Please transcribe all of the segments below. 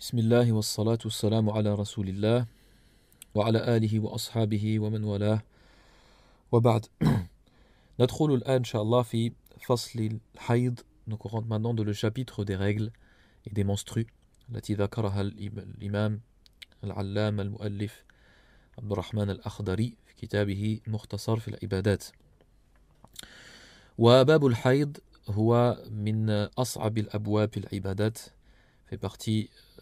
بسم الله والصلاة والسلام على رسول الله وعلى آله وأصحابه ومن والاه وبعد ندخل الآن إن شاء الله في فصل الحيض Donc on rentre maintenant dans le chapitre des règles et des menstrues التي ذكرها الإمام العلام المؤلف عبد الرحمن الأخضري في كتابه مختصر في العبادات وباب الحيض هو من أصعب الأبواب في العبادات في partie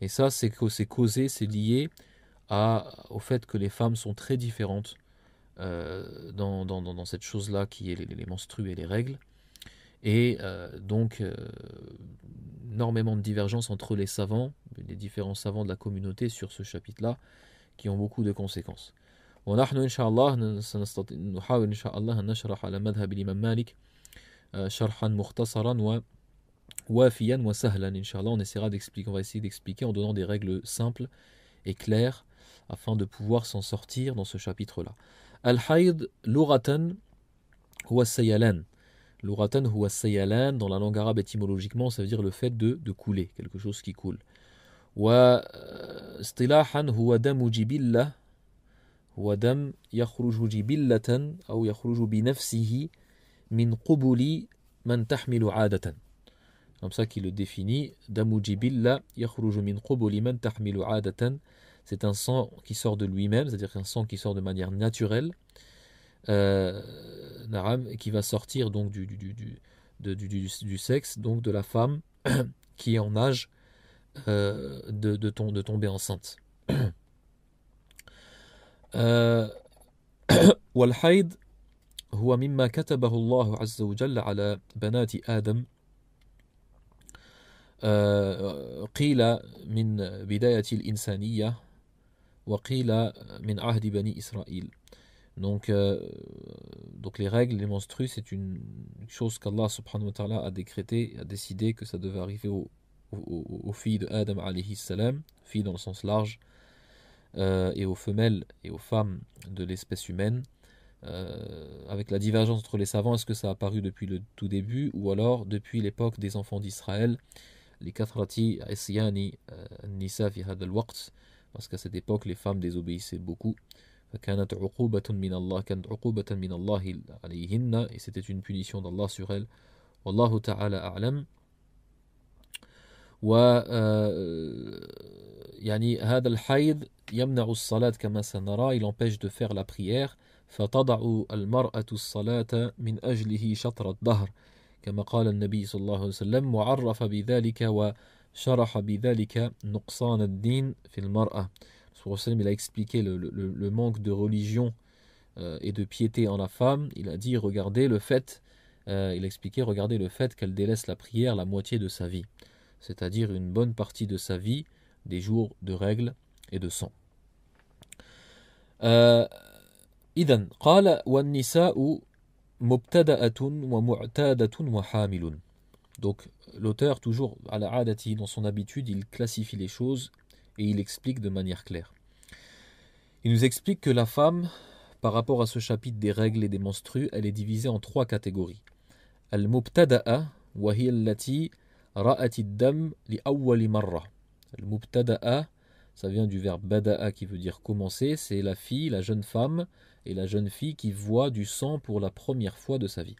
Et ça, c'est causé, c'est lié à, au fait que les femmes sont très différentes euh, dans, cette chose-là qui est les, menstrues et les règles. Et euh, donc, euh, énormément de divergences entre les savants, les différents savants de la communauté sur ce chapitre-là, qui ont beaucoup de conséquences. ونحن إن شاء الله نحاول نشرح على مذهب مالك شرحا مختصرا Wafiyan wa sahlan, Inch'Allah, on essaiera d'expliquer, on va essayer d'expliquer en donnant des règles simples et claires afin de pouvoir s'en sortir dans ce chapitre-là. Al-Hayd, Louratan, huwa sayalan. Luratan huwa sayalan, dans la langue arabe étymologiquement, ça veut dire le fait de, de couler, quelque chose qui coule. Wa euh, stilahan huwa damu jibillah, huwa dam yakhruju jibillatan, ou yakhruju bi min qubuli man tahmilu adatan comme ça qu'il le définit, Damujibillah C'est un sang qui sort de lui-même, c'est-à-dire un sang qui sort de manière naturelle, euh, qui va sortir donc du, du, du, du, sexe, donc de la femme qui est en âge euh, de, de, de, tomber enceinte. euh, والحيض هو مما كتبه الله عز وجل على بنات آدم donc, euh, donc les règles, les monstrues, c'est une chose qu'Allah subhanahu wa ta'ala a décrété, a décidé que ça devait arriver aux au, filles de Adam alayhi salam, filles dans le sens large, euh, et aux femelles et aux femmes de l'espèce humaine. Euh, avec la divergence entre les savants, est-ce que ça a apparu depuis le tout début ou alors depuis l'époque des enfants d'Israël لكثرة عصيان آه، النساء في هذا الوقت باسكو سيت ايبوك لي فام ديزوبيسي بوكو فكانت عقوبة من الله كانت عقوبة من الله عليهن اي سيتيت اون بونيسيون الله sur elles والله تعالى أعلم و آه، يعني هذا الحيض يمنع الصلاة كما سنرى il empêche de faire la prière فتضع المرأة الصلاة من أجله شطر الظهر كما قال النبي صلى il a expliqué le, manque de religion euh, et de piété en la femme. Il a dit, regardez le fait, euh, il expliqué, regardez le fait qu'elle délaisse la prière la moitié de sa vie, c'est-à-dire une bonne partie de sa vie, des jours de règles et de sang. Euh, إذن قال والنساء donc l'auteur, toujours à la adati, dans son habitude, il classifie les choses et il explique de manière claire. Il nous explique que la femme, par rapport à ce chapitre des règles et des menstrues, elle est divisée en trois catégories. Al-mubtada'a wa hiya dam li marra. Al-mubtada'a, ça vient du verbe bada'a qui veut dire commencer, c'est la fille, la jeune femme et la jeune fille qui voit du sang pour la première fois de sa vie.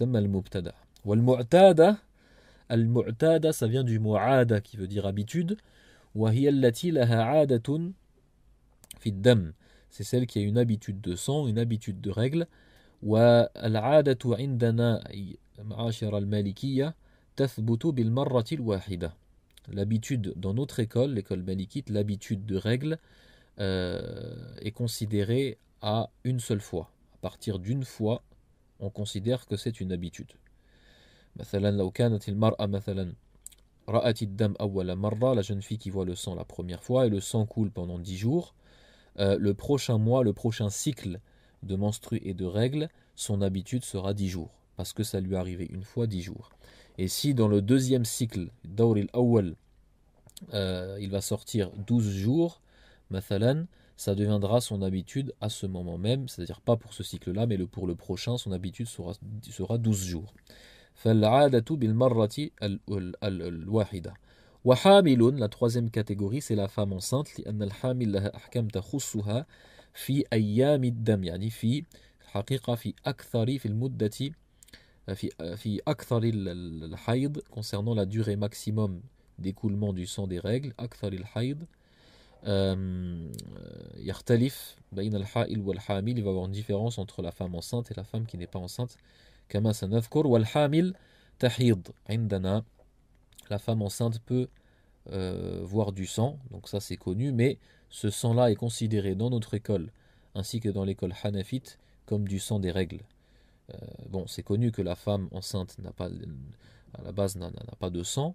المبتدا والمعتادة المعتادة ça vient du mu'ada qui veut dire habitude c'est celle qui a une habitude de sang une habitude de règles. l'habitude dans notre école l'école malikite l'habitude de règles euh, est considérée à une seule fois. À partir d'une fois, on considère que c'est une habitude. la jeune fille qui voit le sang la première fois et le sang coule pendant dix jours euh, le prochain mois le prochain cycle de menstrues et de règles son habitude sera dix jours parce que ça lui est arrivé une fois dix jours et si dans le deuxième cycle euh, il va sortir douze jours مثلا ça deviendra son habitude à ce moment même, c'est-à-dire pas pour ce cycle-là, mais le, pour le prochain, son habitude sera, sera 12 jours. la troisième catégorie, c'est la femme enceinte, في أيام الدم يعني في الحقيقة في أكثر في المدة في concernant la durée maximum d'écoulement du sang des règles أكثر الحيض euh, il va y avoir une différence entre la femme enceinte et la femme qui n'est pas enceinte. la femme enceinte peut euh, voir du sang, donc ça c'est connu, mais ce sang-là est considéré dans notre école, ainsi que dans l'école Hanafite, comme du sang des règles. Euh, bon, c'est connu que la femme enceinte n'a pas, à la base, n'a pas de sang,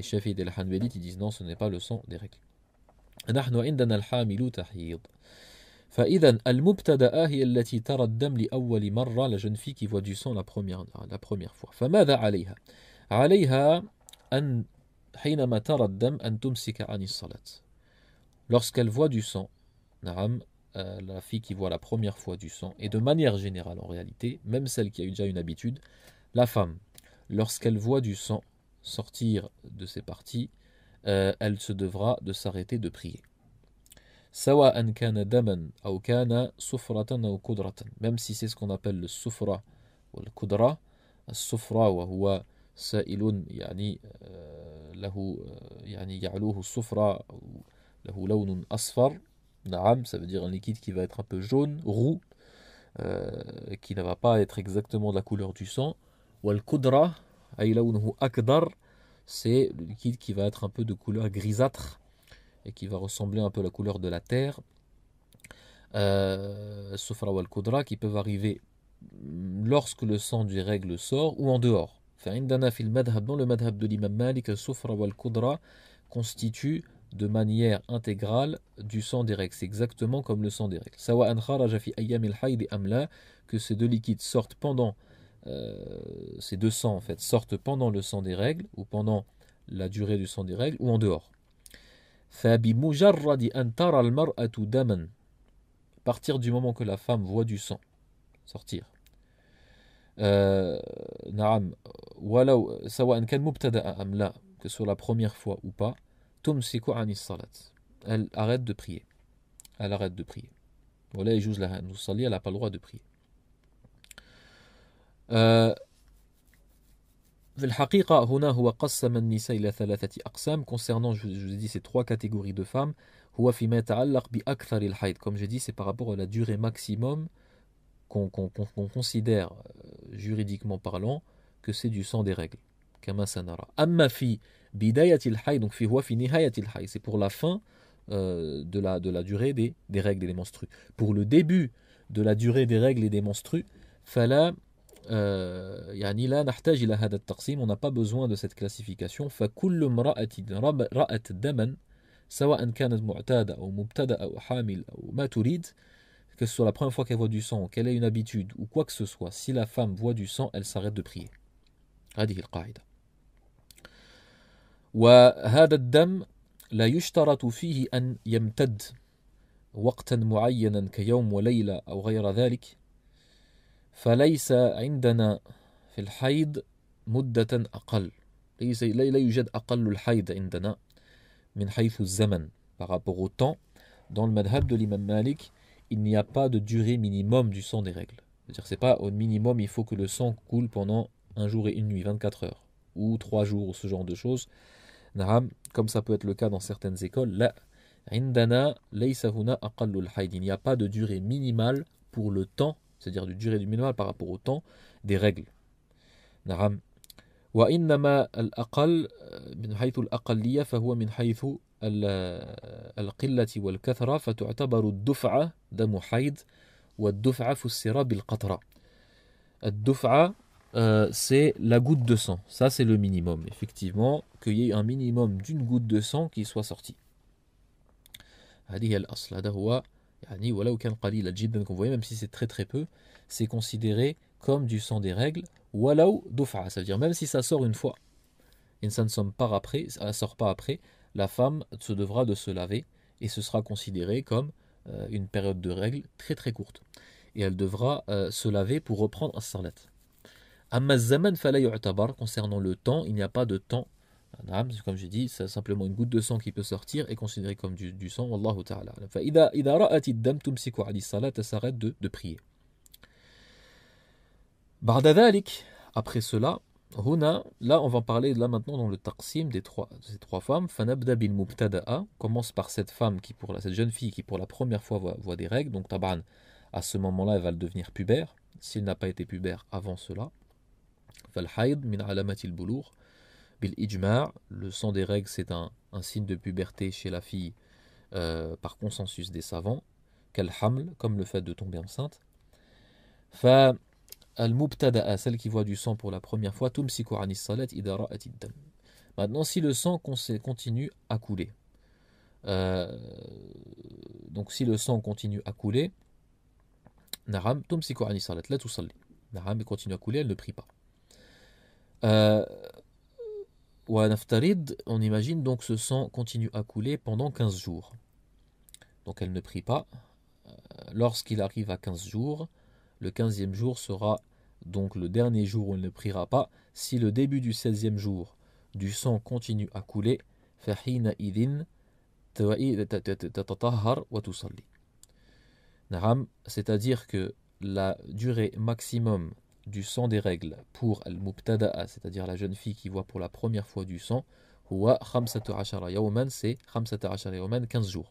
Les chefs et les Hanbalites ils disent non, ce n'est pas le sang des règles. نحن عندنا الحامل تحيض فإذا المبتدأ هي التي ترى الدم لأول مرة la jeune fille qui voit du sang la première, la première fois فماذا عليها عليها أن حينما ترى الدم أن تمسك عن الصلاة lorsqu'elle voit du sang نعم Euh, la fille qui voit la première fois du sang, et de manière générale en réalité, même celle qui a eu déjà une habitude, la femme, lorsqu'elle voit du sang, sortir de ses parties, euh, elle se devra de s'arrêter de prier. même si c'est ce qu'on appelle le soufra ou le kudra الصفرة وهو سائل يعني له يعني يعلوه الصفرة له لون أصفر نعم ça veut dire un liquide qui va être un peu jaune roux euh, qui ne va pas être exactement de la couleur du sang kudra c'est le liquide qui va être un peu de couleur grisâtre et qui va ressembler un peu à la couleur de la terre. Euh, Sufra qui peuvent arriver lorsque le sang du règle sort ou en dehors. dans le madhab de l'imam Malik Soufra wal Kudra constitue de manière intégrale du sang des règles. C'est exactement comme le sang des règles. Sawa an kharaja fi amla que ces deux liquides sortent pendant euh, ces deux sangs en fait sortent pendant le sang des règles ou pendant la durée du sang des règles ou en dehors. Partir du moment que la femme voit du sang sortir. Euh, que sur la première fois ou pas, Elle arrête de prier. Elle arrête de prier. Voilà, elle n'a pas le droit de prier. Euh, concernant je, vous ai dit ces trois catégories de femmes هو فيما يتعلق بأكثر الحيض comme j'ai dit c'est par rapport à la durée maximum qu'on considère euh, juridiquement parlant que c'est du sang des règles كما سنرى أما في donc c'est pour la fin euh, de la de la durée des règles et des menstrues pour le début de la durée des règles et des menstrues فلا يعني لا نحتاج إلى هذا التقسيم on n'a pas besoin de cette classification فكل امرأة رأت دما سواء كانت معتادة أو مبتدأ أو حامل أو ما تريد que ce soit la première fois qu'elle voit du sang, qu'elle ait une habitude ou quoi que ce soit, si la femme voit du sang, elle s'arrête de prier. هذه القاعدة. وهذا الدم لا يشترط فيه أن يمتد وقتا معينا كيوم وليلة أو غير ذلك فليس عندنا في الحيض مدة أقل ليس لا يوجد أقل الحيض عندنا من حيث الزمن par rapport au temps dans le madhab de l'imam Malik il n'y a pas de durée minimum du sang des règles c'est-à-dire c'est pas au minimum il faut que le sang coule pendant un jour et une nuit 24 heures ou trois jours ou ce genre de choses comme ça peut être le cas dans certaines écoles là il n'y a pas de durée minimale pour le temps c'est-à-dire du durée du minimal par rapport au temps des règles. نعم وإنما الأقل من حيث الأقلية فهو من حيث القلة والكثرة فتعتبر الدفعة دم حيض والدفعة فسر بالقطرة الدفعة Al-duf'a » c'est la goutte de sang. Ça, c'est le minimum. Effectivement, qu'il y ait un minimum d'une goutte de sang qui soit sortie. هذه الأصل هذا هو qu'on voyait même si c'est très très peu, c'est considéré comme du sang des règles, walaou dofa, ça veut dire même si ça sort une fois, et ça ne sort pas après, ça sort pas après, la femme se devra de se laver et ce sera considéré comme euh, une période de règles très très courte. Et elle devra euh, se laver pour reprendre un sarlat. Amma concernant le temps, il n'y a pas de temps comme j'ai dit, c'est simplement une goutte de sang qui peut sortir et considérée comme du, sang. Wallahu ta'ala. dam tumsiku salat, elle s'arrête de, de prier. après cela, Huna, là on va parler là maintenant dans le taqsim des trois, trois femmes. Fanabda bil mubtada'a, commence par cette femme qui pour cette jeune fille qui pour la première fois voit, des règles. Donc Taban, à ce moment-là, elle va le devenir pubère, s'il n'a pas été pubère avant cela. Haïd min alamatil boulour. Bil idjmar, le sang des règles, c'est un, signe de puberté chez la fille euh, par consensus des savants. Kal haml, comme le fait de tomber enceinte. Fa al à celle qui voit du sang pour la première fois, tumsiku anis salat idara dam. Maintenant, si le sang continue à couler, euh, donc si le sang continue à couler, Naram, tumsiku anis salat, la tusalli. continue à couler, elle ne prie pas. Euh, on imagine donc ce sang continue à couler pendant 15 jours. Donc elle ne prie pas. Euh, lorsqu'il arrive à 15 jours, le 15e jour sera donc le dernier jour où elle ne priera pas. Si le début du 16e jour du sang continue à couler, c'est-à-dire que la durée maximum du sang des règles pour al-mubtada'a, c'est-à-dire la jeune fille qui voit pour la première fois du sang, c'est 15 jours.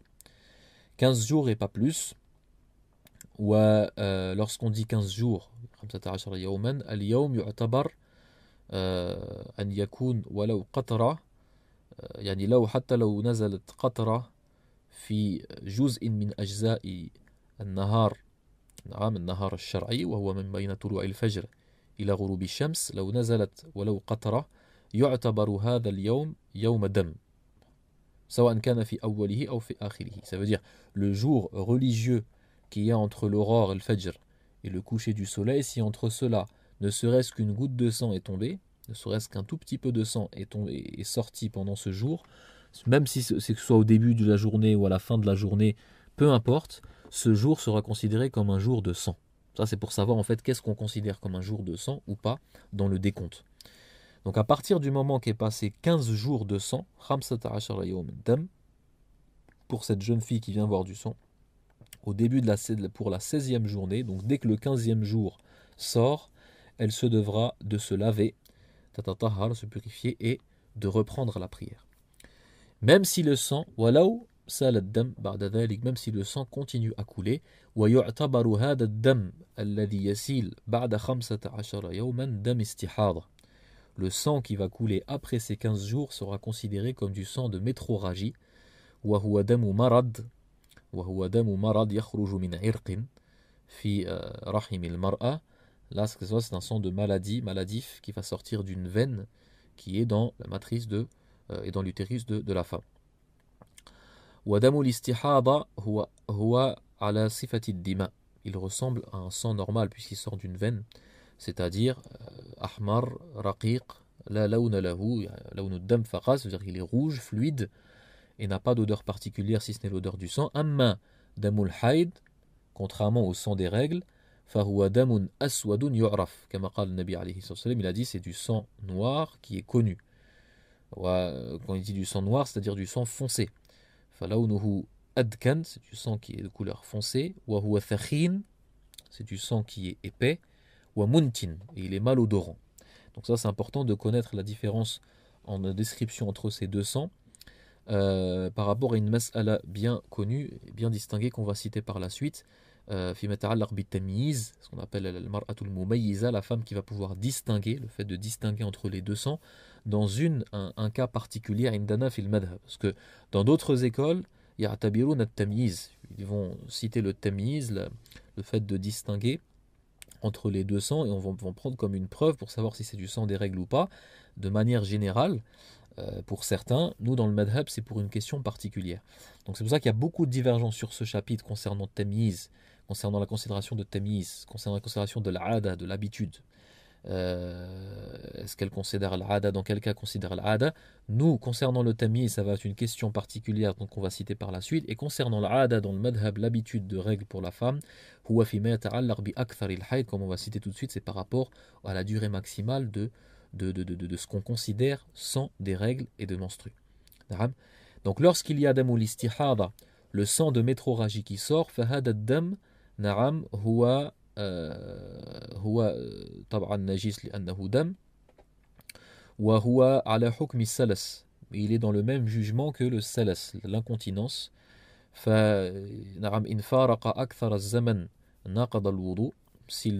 15 jours et pas plus. Ou euh, lorsqu'on dit 15 jours, al-yawm yu'tabar euh, an yakun Walaw qatra يعني لو حتى لو نزلت قطرة في جزء من أجزاء النهار ça veut dire le jour religieux qui est entre l'aurore et le fajr et le coucher du soleil si entre cela ne serait-ce qu'une goutte de sang est tombée ne serait-ce qu'un tout petit peu de sang est, tombé, est sorti pendant ce jour même si c'est que soit au début de la journée ou à la fin de la journée peu importe ce jour sera considéré comme un jour de sang. Ça, c'est pour savoir en fait qu'est-ce qu'on considère comme un jour de sang ou pas dans le décompte. Donc à partir du moment qu'est passé 15 jours de sang, pour cette jeune fille qui vient voir du sang, au début de la, pour la 16e journée, donc dès que le 15e jour sort, elle se devra de se laver, se purifier et de reprendre la prière. Même si le sang, où même si le sang continue à couler le sang qui va couler après ces 15 jours sera considéré comme du sang de métroragie là c'est un sang de maladie maladif qui va sortir d'une veine qui est dans la matrice de euh، et dans l'utérus de la femme il ressemble à un sang normal puisqu'il sort d'une veine c'est-à-dire أحمر رقيق لا لون له لون الدم dire qu'il est rouge fluide et n'a pas d'odeur particulière si ce n'est l'odeur du sang أما دم الحيض contrairement au sang des règles فهو دم أسود يعرف كما قال النبي عليه il a dit c'est du sang noir qui est connu quand il dit du sang noir c'est-à-dire du sang foncé falaunuhu adkan, c'est du sang qui est de couleur foncée ou c'est du sang qui est épais muntin et il est malodorant donc ça c'est important de connaître la différence en description entre ces deux sangs euh, par rapport à une mas'ala bien connue bien distinguée qu'on va citer par la suite euh, ce qu'on appelle la femme qui va pouvoir distinguer le fait de distinguer entre les deux sangs dans une un, cas particulier indana في المذهب parce que dans d'autres écoles يعتبرون التمييز ils vont citer le tamiz le, fait de distinguer entre les deux sangs et on va, prendre comme une preuve pour savoir si c'est du sang des règles ou pas de manière générale euh, pour certains, nous dans le madhab c'est pour une question particulière. Donc c'est pour ça qu'il y a beaucoup de divergences sur ce chapitre concernant Tamiz concernant la considération de tamiz, concernant la considération de l'ada, de l'habitude. Euh, est-ce qu'elle considère l'ada Dans quel cas considère l'ada Nous, concernant le tamis, ça va être une question particulière qu'on va citer par la suite. Et concernant l'ada dans le madhab, l'habitude de règle pour la femme, comme on va citer tout de suite, c'est par rapport à la durée maximale de, de, de, de, de ce qu'on considère sans des règles et de menstrues. Donc lorsqu'il y a dam ou le sang de métrorragie qui sort, fahad dam il est dans le même jugement que le salas, l'incontinence. S'il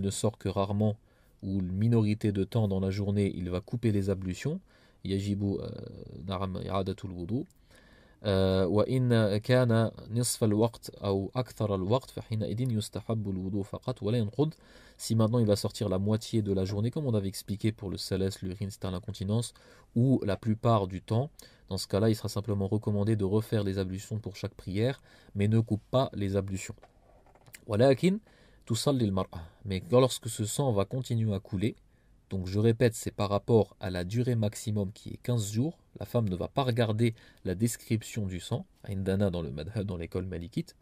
ne sort que rarement ou une minorité de temps dans la journée, il va couper les ablutions. Si maintenant il va sortir la moitié de la journée, comme on avait expliqué pour le salès, l'urine, c'est l'incontinence, ou la plupart du temps, dans ce cas-là, il sera simplement recommandé de refaire les ablutions pour chaque prière, mais ne coupe pas les ablutions. Mais lorsque ce sang va continuer à couler, donc je répète, c'est par rapport à la durée maximum qui est 15 jours. La femme ne va pas regarder la description du sang, Indana dans le dans l'école malikite.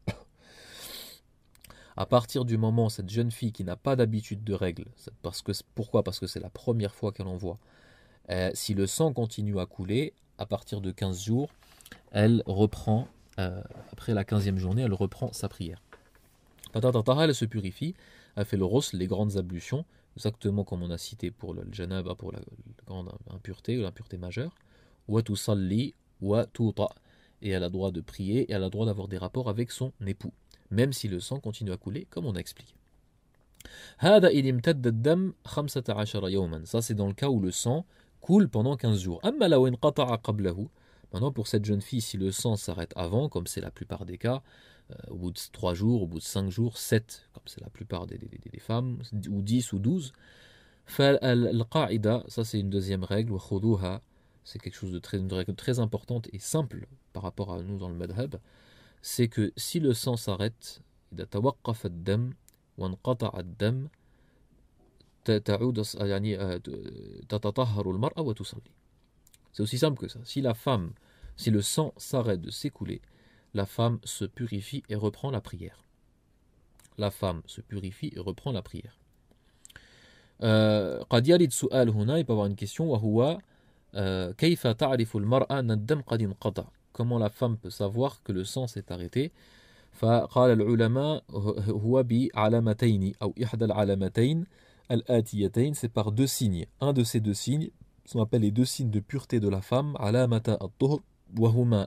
à partir du moment où cette jeune fille qui n'a pas d'habitude de règles, parce que, pourquoi Parce que c'est la première fois qu'elle en voit, euh, si le sang continue à couler, à partir de 15 jours, elle reprend, euh, après la 15e journée, elle reprend sa prière. Tata elle se purifie, elle fait le ross, les grandes ablutions, exactement comme on a cité pour le janaba, pour la, grande impureté ou l'impureté majeure, wa wa Et elle a le droit de prier et elle a le droit d'avoir des rapports avec son époux, même si le sang continue à couler, comme on a expliqué. Ça, c'est dans le cas où le sang coule pendant 15 jours. Maintenant, pour cette jeune fille, si le sang s'arrête avant, comme c'est la plupart des cas, euh, au bout de 3 jours, au bout de 5 jours, 7, comme c'est la plupart des, des, des, femmes, ou 10 ou 12. ça c'est une deuxième règle, c'est quelque chose de très, très importante et simple par rapport à nous dans le madhab, c'est que si le sang s'arrête, c'est aussi simple que ça. Si la femme, si le sang s'arrête de s'écouler, la femme se purifie et reprend la prière. La femme se purifie et reprend la prière. قد euh, il peut avoir une question وهو كيف تعرف المرأة أن الدم comment la femme peut savoir que le sang s'est arrêté فقال العلماء هو بعلامتين أو إحدى العلامتين الآتيتين c'est par deux signes un de ces deux signes sont appelés les deux signes de pureté de la femme علامة الطهر وهما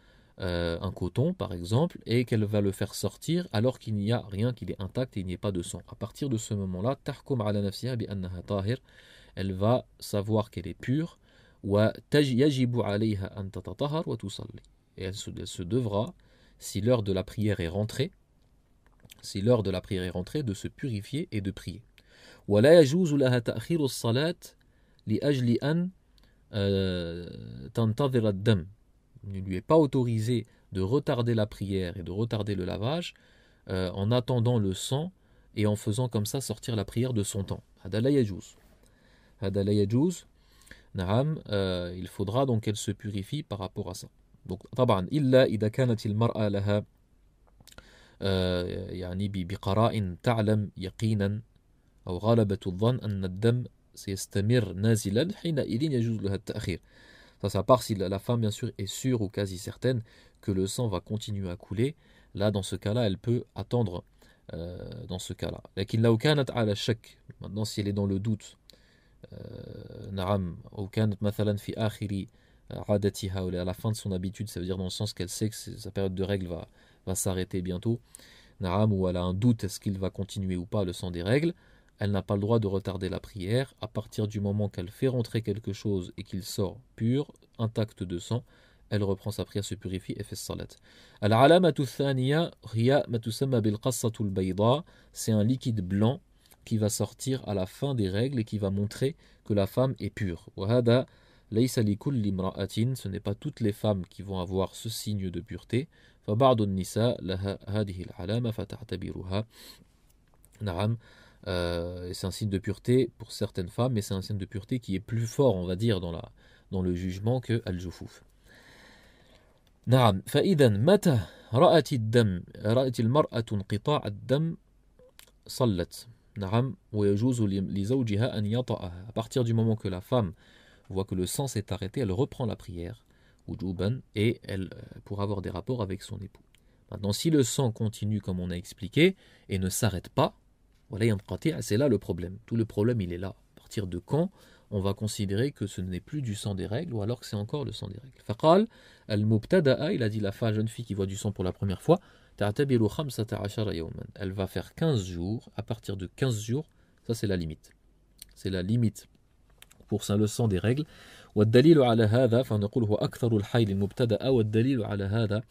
Euh, un coton, par exemple, et qu'elle va le faire sortir alors qu'il n'y a rien, qu'il est intact et il n'y a pas de sang. À partir de ce moment-là, ala nafsiha bi annaha tahir, elle va savoir qu'elle est pure, wa yajibu alayha an Et elle se, devra, si l'heure de la prière est rentrée, si l'heure de la prière est rentrée, de se purifier et de prier. Wa la yajuzu laha salat li ajli an euh, ne lui est pas autorisé de retarder la prière et de retarder le lavage euh, en attendant le sang et en faisant comme ça sortir la prière de son temps. Hadalayajouz. Hadalayajouz. Naham, euh, il faudra donc qu'elle se purifie par rapport à ça. Donc, taban, illa idakanat al mar'a laha euh, yani bi biqara'in ta'lam yaqinan ou galabatu dhan anna dam sayastamir nazilan hina idin yajouz laha ta'khir. Ça, c'est part si la femme, bien sûr, est sûre ou quasi certaine que le sang va continuer à couler. Là, dans ce cas-là, elle peut attendre euh, dans ce cas-là. Maintenant, si elle est dans le doute, euh, euh, à la fin de son habitude, ça veut dire dans le sens qu'elle sait que sa période de règles va, va s'arrêter bientôt. Naram, ou elle a un doute, est-ce qu'il va continuer ou pas le sang des règles elle n'a pas le droit de retarder la prière. À partir du moment qu'elle fait rentrer quelque chose et qu'il sort pur, intact de sang, elle reprend sa prière, se purifie et fait salat. C'est un liquide blanc qui va sortir à la fin des règles et qui va montrer que la femme est pure. Ce n'est pas toutes les femmes qui vont avoir ce signe de pureté. Euh, c'est un signe de pureté pour certaines femmes, mais c'est un signe de pureté qui est plus fort, on va dire, dans, la, dans le jugement que Al-Jufuf. نعم à partir du moment que la femme voit que le sang s'est arrêté elle reprend la prière et elle euh, pour avoir des rapports avec son époux maintenant si le sang continue comme on a expliqué et ne s'arrête pas c'est là le problème. Tout le problème, il est là. À partir de quand on va considérer que ce n'est plus du sang des règles ou alors que c'est encore le sang des règles il a dit la femme, jeune fille qui voit du sang pour la première fois, elle va faire 15 jours. À partir de 15 jours, ça c'est la limite. C'est la limite pour ça le sang des règles. والدليل على هذا فنقول هو أكثر الحيل والدليل على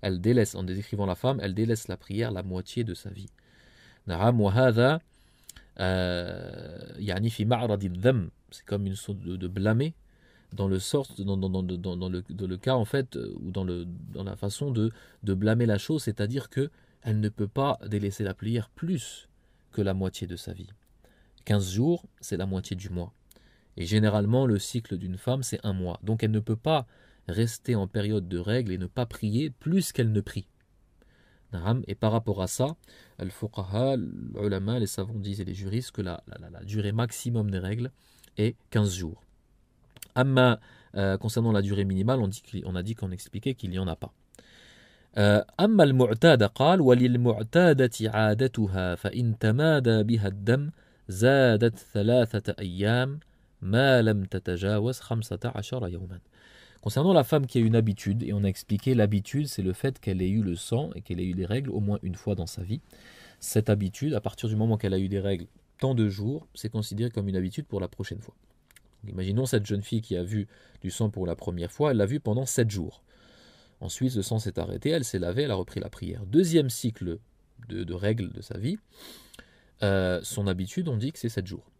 elle délaisse, en décrivant la femme, elle délaisse la prière la moitié de sa vie. Euh, c'est comme une sorte de, blâmer dans le sort, dans, dans, dans le, cas en fait, euh, ou dans, le, dans la façon de, de blâmer la chose, c'est-à-dire que elle ne peut pas délaisser la prière plus que la moitié de sa vie. 15 jours, c'est la moitié du mois. Et généralement, le cycle d'une femme, c'est un mois. Donc elle ne peut pas rester en période de règles et ne pas prier plus qu'elle ne prie. Et par rapport à ça, al-fuqaha, les savants disent et les juristes que la, la, la, durée maximum des règles est 15 jours. Amma, euh, concernant la durée minimale, on, dit qu'on a dit qu'on expliquait qu'il n'y en a pas. أما المعتاد قال وللمعتادة fa فإن تمادى بها الدم زادت ثلاثة أيام ما لم تتجاوز خمسة عشر yawman. Concernant la femme qui a une habitude, et on a expliqué l'habitude, c'est le fait qu'elle ait eu le sang et qu'elle ait eu les règles au moins une fois dans sa vie. Cette habitude, à partir du moment qu'elle a eu des règles tant de jours, c'est considéré comme une habitude pour la prochaine fois. imaginons cette jeune fille qui a vu du sang pour la première fois, elle l'a vu pendant sept jours. Ensuite, le sang s'est arrêté, elle s'est lavée, elle a repris la prière. Deuxième cycle de, règles de sa vie, euh, son habitude, on dit que c'est sept jours.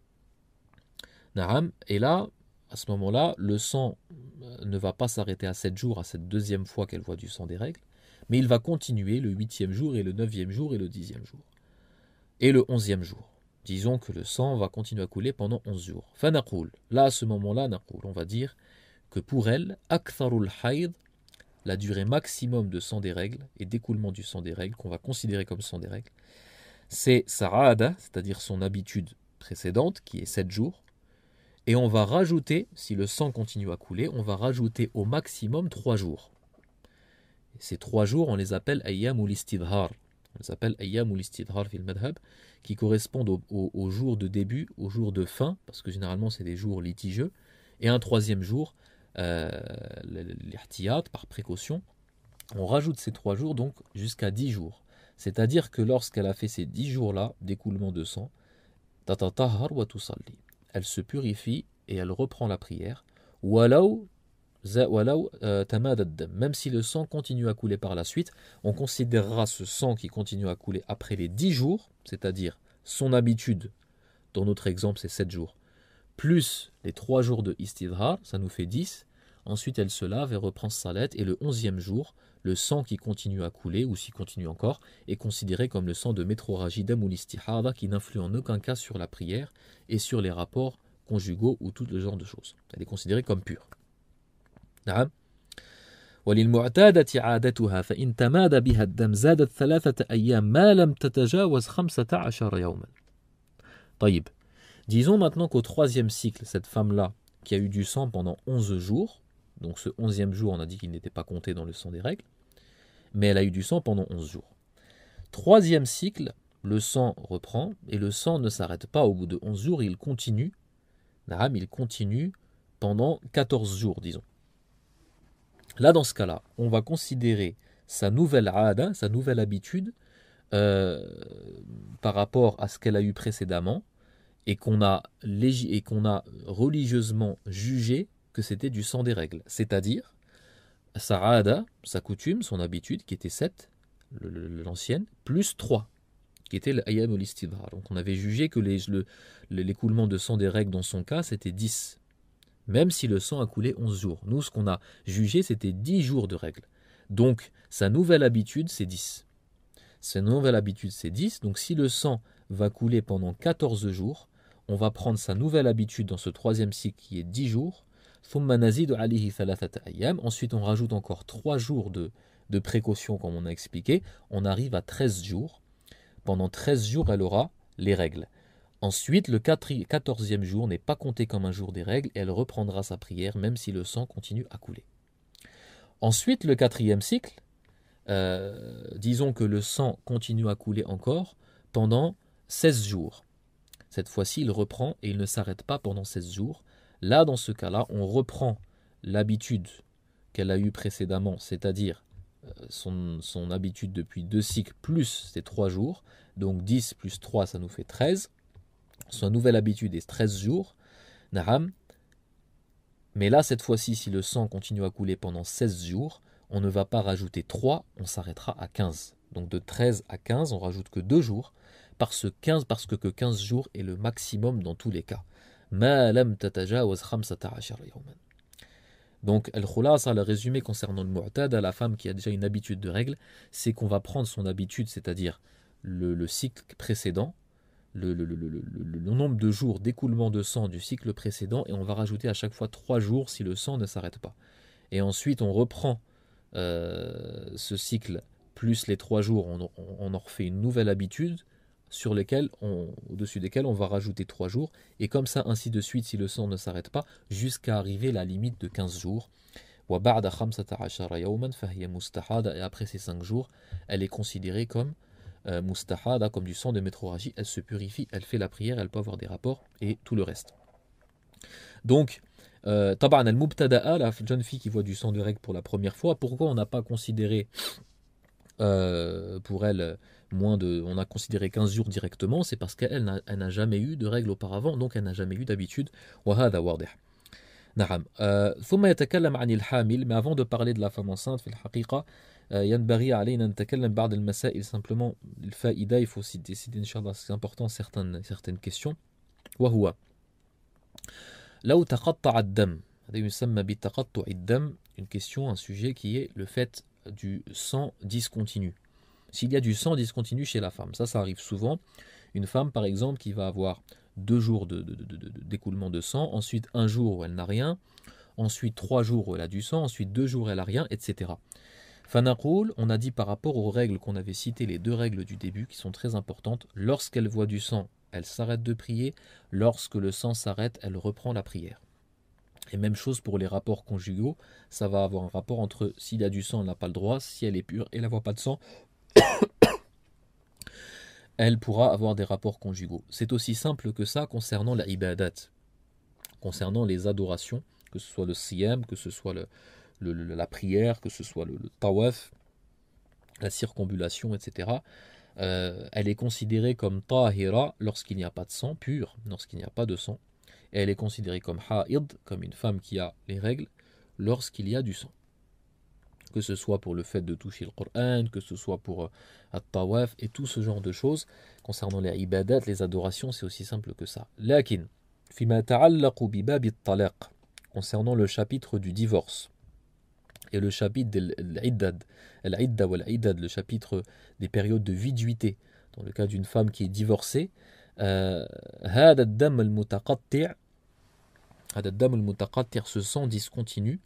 Naram et là, à ce moment-là, le sang euh, ne va pas s'arrêter à 7 jours, à cette deuxième fois qu'elle voit du sang des règles, mais il va continuer le huitième jour et le neuvième jour et le dixième jour. Et le onzième jour. Disons que le sang va continuer à couler pendant 11 jours. naqoul » Là, à ce moment-là, on va dire que pour elle, Aktharul Hayd, la durée maximum de sang des règles et d'écoulement du sang des règles, qu'on va considérer comme sang des règles, c'est Sarada, c'est-à-dire son habitude précédente, qui est 7 jours, et on va rajouter, si le sang continue à couler, on va rajouter au maximum trois jours. Ces trois jours, on les appelle ayam ou l'istidhar. On les appelle ayam ou l'istidhar fil madhab, qui correspondent aux jours de début, aux jours de fin, parce que généralement c'est des jours litigieux. Et un troisième jour, euh, par précaution. On rajoute ces trois jours, donc jusqu'à dix jours. C'est-à-dire que lorsqu'elle a fait ces dix jours-là d'écoulement de sang, tatatahar wa tusalli elle se purifie et elle reprend la prière. Euh, Même si le sang continue à couler par la suite, on considérera ce sang qui continue à couler après les dix jours, c'est-à-dire son habitude, dans notre exemple c'est sept jours, plus les trois jours de istidhar, ça nous fait dix, Ensuite elle se lave et reprend sa lettre, et le onzième jour, le sang qui continue à couler, ou s'y continue encore, est considéré comme le sang de métro ou l'istihada qui n'influe en aucun cas sur la prière et sur les rapports conjugaux ou tout le genre de choses. Elle est considérée comme pure. وللمعتادة Disons maintenant qu'au troisième cycle, cette femme-là, qui a eu du sang pendant onze jours, donc ce onzième jour, on a dit qu'il n'était pas compté dans le sang des règles, mais elle a eu du sang pendant onze jours. Troisième cycle, le sang reprend, et le sang ne s'arrête pas au bout de onze jours, il continue, il continue pendant 14 jours, disons. Là, dans ce cas-là, on va considérer sa nouvelle sa nouvelle habitude, euh, par rapport à ce qu'elle a eu précédemment, et qu'on a, et qu'on a religieusement jugé que c'était du sang des règles, c'est-à-dire sa sa coutume, son habitude, qui était 7, l'ancienne, plus 3, qui était l'ayam Donc on avait jugé que l'écoulement de sang des règles dans son cas, c'était 10, même si le sang a coulé 11 jours. Nous, ce qu'on a jugé, c'était 10 jours de règles. Donc sa nouvelle habitude, c'est 10. Sa nouvelle habitude, c'est 10. Donc si le sang va couler pendant 14 jours, on va prendre sa nouvelle habitude dans ce troisième cycle qui est 10 jours Ensuite, on rajoute encore 3 jours de, de précaution, comme on a expliqué. On arrive à 13 jours. Pendant 13 jours, elle aura les règles. Ensuite, le 14e jour n'est pas compté comme un jour des règles et elle reprendra sa prière même si le sang continue à couler. Ensuite, le quatrième cycle, euh, disons que le sang continue à couler encore pendant 16 jours. Cette fois-ci, il reprend et il ne s'arrête pas pendant 16 jours. Là, dans ce cas-là, on reprend l'habitude qu'elle a eue précédemment, c'est-à-dire euh, son, habitude depuis deux cycles plus ces 3 jours. Donc 10 plus 3, ça nous fait 13. Sa nouvelle habitude est 13 jours. Naram. Mais là, cette fois-ci, si le sang continue à couler pendant 16 jours, on ne va pas rajouter 3, on s'arrêtera à 15. Donc de 13 à 15, on rajoute que 2 jours, parce, 15, parce que 15 jours est le maximum dans tous les cas. Donc, 15 Donc, le résumé concernant le Mu'tad, à la femme qui a déjà une habitude de règle, c'est qu'on va prendre son habitude, c'est-à-dire le, le, cycle précédent, le, le, le nombre de jours d'écoulement de sang du cycle précédent, et on va rajouter à chaque fois trois jours si le sang ne s'arrête pas. Et ensuite, on reprend euh, ce cycle plus les trois jours, on, on en refait une nouvelle habitude sur lesquels au-dessus desquels on va rajouter 3 jours, et comme ça ainsi de suite si le sang ne s'arrête pas, jusqu'à arriver à la limite de 15 jours. Et après ces 5 jours, elle est considérée comme euh, mustahada, comme du sang de métroragie, elle se purifie, elle fait la prière, elle peut avoir des rapports, et tout le reste. Donc, euh, la jeune fille qui voit du sang de règle pour la première fois, pourquoi on n'a pas considéré euh, pour elle moins de, on a considéré 15 jours directement, c'est parce qu'elle n'a jamais eu de règles auparavant, donc elle n'a jamais eu d'habitude. ثم يتكلم عن mais avant de parler de la femme enceinte il fait, euh, simplement il faut décider c'est important certaines certaines questions لو تقطع une question un sujet qui est le fait du sang discontinu s'il y a du sang discontinu chez la femme, ça, ça arrive souvent. Une femme, par exemple, qui va avoir deux jours d'écoulement de, de, sang, ensuite un jour où elle n'a rien, ensuite trois jours où elle a du sang, ensuite deux jours où elle n'a rien, etc. rôle on a dit par rapport aux règles qu'on avait citées, les deux règles du début qui sont très importantes, lorsqu'elle voit du sang, elle s'arrête de prier, lorsque le sang s'arrête, elle reprend la prière. Et même chose pour les rapports conjugaux, ça va avoir un rapport entre s'il y a du sang, elle n'a pas le droit, si elle est pure, elle voit pas de sang, elle pourra avoir des rapports conjugaux. C'est aussi simple que ça concernant la ibadat, concernant les adorations, que ce soit le siyam, que ce soit la prière, que ce soit le, tawaf, la circumbulation, etc. Euh, elle est considérée comme tahira lorsqu'il n'y a pas de sang pur, lorsqu'il n'y a pas de sang. elle est considérée comme ha'id, comme une femme qui a les règles, lorsqu'il y a du sang que ce soit pour le fait de toucher le Coran, que ce soit pour euh, At-Tawaf et tout ce genre de choses. Concernant les ibadat, les adorations, c'est aussi simple que ça. Lakin, concernant le chapitre du divorce et le chapitre de l'iddad, le chapitre des périodes de viduité, dans le cas d'une femme qui est divorcée, euh, ce sang discontinue.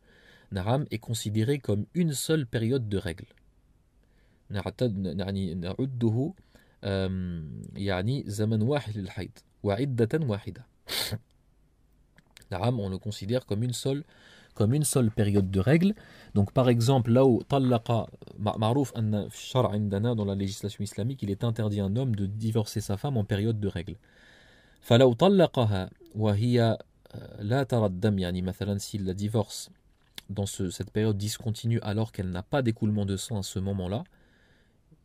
Naram est considéré comme une seule période de règle. Euh, Naram, on le considère comme une seule comme une seule période de règles. Donc par exemple, là où ma'ruf dans la législation islamique, il est interdit à un homme de divorcer sa femme en période de règles. فلو طلقها وهي لا la divorce dans cette période discontinue alors qu'elle n'a pas d'écoulement de sang à ce moment-là.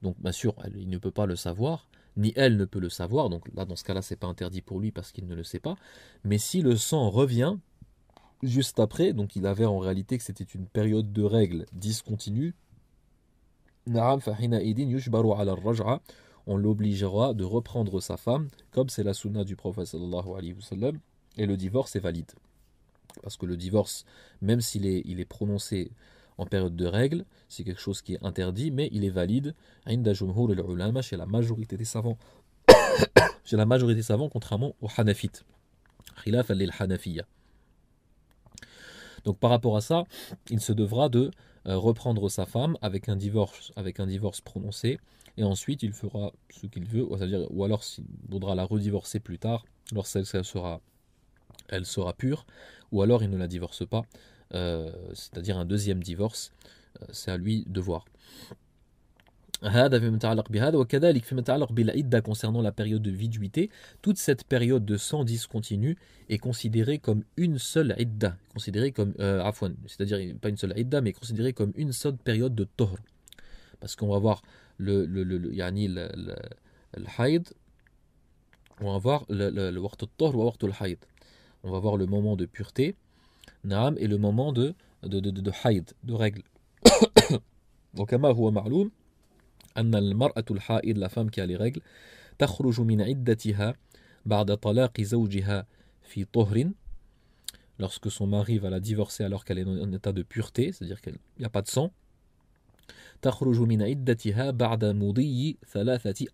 Donc bien sûr, il ne peut pas le savoir, ni elle ne peut le savoir. Donc là, dans ce cas-là, c'est pas interdit pour lui parce qu'il ne le sait pas. Mais si le sang revient juste après, donc il avait en réalité que c'était une période de règles discontinue. On l'obligera de reprendre sa femme, comme c'est la sunna du prophète alayhi wa sallam, et le divorce est valide parce que le divorce, même s'il est, il est prononcé en période de règles, c'est quelque chose qui est interdit, mais il est valide chez la majorité des savants, chez la majorité savants, contrairement aux Hanafites. Donc par rapport à ça, il se devra de euh, reprendre sa femme avec un divorce, avec un divorce prononcé, et ensuite il fera ce qu'il veut, ou, -dire, ou alors il voudra la redivorcer plus tard, lorsqu'elle sera, elle sera pure, ou alors il ne la divorce pas, euh, c'est-à-dire un deuxième divorce, euh, c'est à lui de voir. Concernant la période de viduité, toute cette période de 110 continue est considérée comme une seule idda, considérée comme, euh, c'est-à-dire pas une seule idda, mais considérée comme une seule période de tohr. Parce qu'on va voir le, le, le, haïd, on va voir le, le, le, le, al-haïd haïd on va voir le moment de pureté, naam, et le moment de, de, de, de, de haïd, de règle. Donc, kama huwa ma'loum, anna al-mar'atul la femme qui a les règles, après من عدتها بعد طلاق زوجها fi tohrin, lorsque son mari va la divorcer alors qu'elle est en état de pureté, c'est-à-dire qu'il n'y a pas de sang. تخرج من de بعد مضي ثلاثة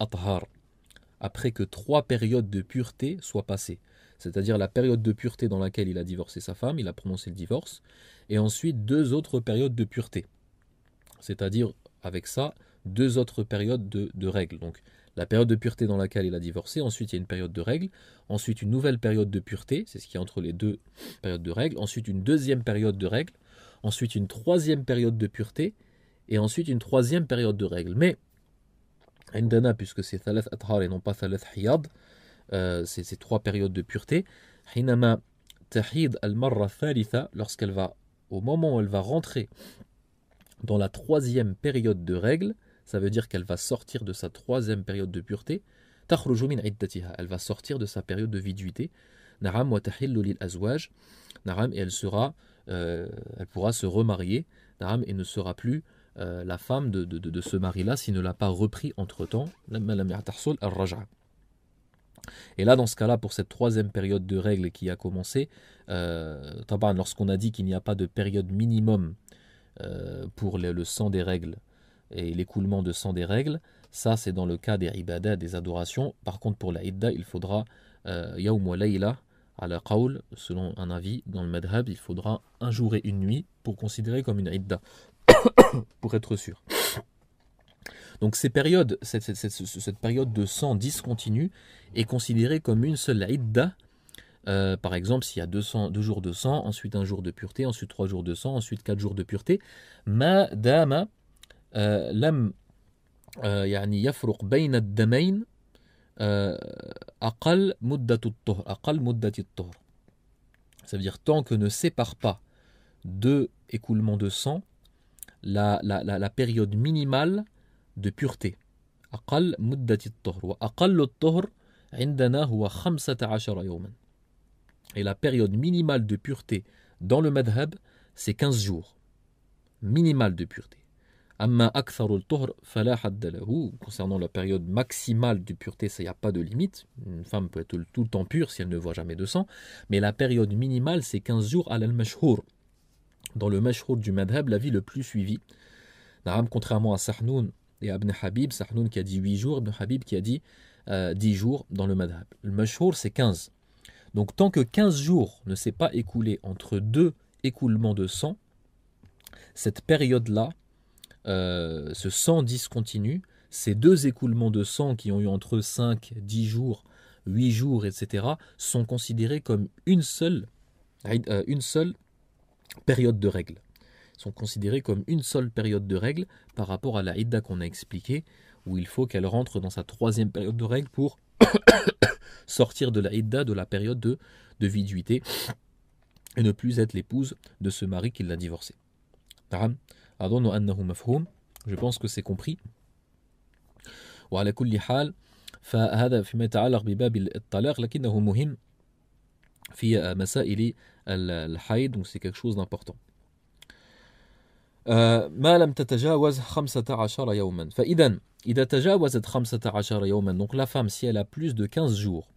après que trois périodes de pureté soient passées c'est-à-dire la période de pureté dans laquelle il a divorcé sa femme, il a prononcé le divorce, et ensuite deux autres périodes de pureté, c'est-à-dire avec ça deux autres périodes de, règles. Donc la période de pureté dans laquelle il a divorcé, ensuite il y a une période de règles, ensuite une nouvelle période de pureté, c'est ce qui est entre les deux périodes de règles, ensuite une deuxième période de règles, ensuite une troisième période de pureté, et ensuite une troisième période de règles. Mais, Indana, puisque c'est Thalath Athar et non pas Thalath Hiyad, euh, ces, trois périodes de pureté. lorsqu'elle va, au moment où elle va rentrer dans la troisième période de règles, ça veut dire qu'elle va sortir de sa troisième période de pureté. elle va sortir de sa période de viduité. Naram Naram, et elle sera, euh, elle pourra se remarier. Naram, et ne sera plus euh, la femme de, de ce mari-là s'il ne l'a pas repris entre-temps. Et là, dans ce cas-là, pour cette troisième période de règles qui a commencé, euh, lorsqu'on a dit qu'il n'y a pas de période minimum euh, pour le, sang des règles et l'écoulement de sang des règles, ça c'est dans le cas des ibadah, des adorations. Par contre, pour la idda, il faudra euh, yaoum wa à la selon un avis dans le madhab, il faudra un jour et une nuit pour considérer comme une idda, pour être sûr. Donc ces périodes, cette, période de sang discontinu est considérée comme une seule idda. Euh, par exemple, s'il y a deux jours de sang, ensuite un jour de pureté, ensuite trois jours de sang, ensuite quatre jours de pureté, ma dama euh, lam euh, yani yafruq bayna ad-damayn aqal Ça veut dire tant que ne sépare pas deux écoulements de sang la période minimale de pureté. et la période minimale de pureté dans le madhab c'est 15 jours minimale de pureté concernant la période maximale de pureté il n'y a pas de limite une femme peut être tout le temps pure si elle ne voit jamais de sang mais la période minimale c'est 15 jours à lal mashhour, dans le mashhour du madhab la vie le plus suivie contrairement à Sahnoun et Ibn Habib, Sahnoun qui a dit 8 jours, Abn Habib qui a dit euh, dix 10 jours dans le madhab. Le mashhour, c'est 15. Donc tant que 15 jours ne s'est pas écoulé entre deux écoulements de sang, cette période-là, euh, ce sang discontinu, ces deux écoulements de sang qui ont eu entre 5, 10 jours, 8 jours, etc., sont considérés comme une seule, euh, une seule période de règle sont considérées comme une seule période de règle par rapport à la Idda qu'on a expliquée, où il faut qu'elle rentre dans sa troisième période de règle pour sortir de la Idda de la période de, de viduité et ne plus être l'épouse de ce mari qui l'a divorcé. Je pense que c'est compris. c'est quelque chose d'important 15 donc la femme si elle a plus de 15 jours